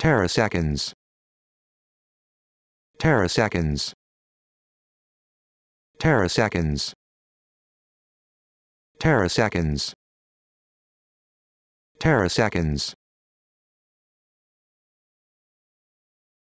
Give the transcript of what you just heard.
teraseconds teraseconds teraseconds teraseconds teraseconds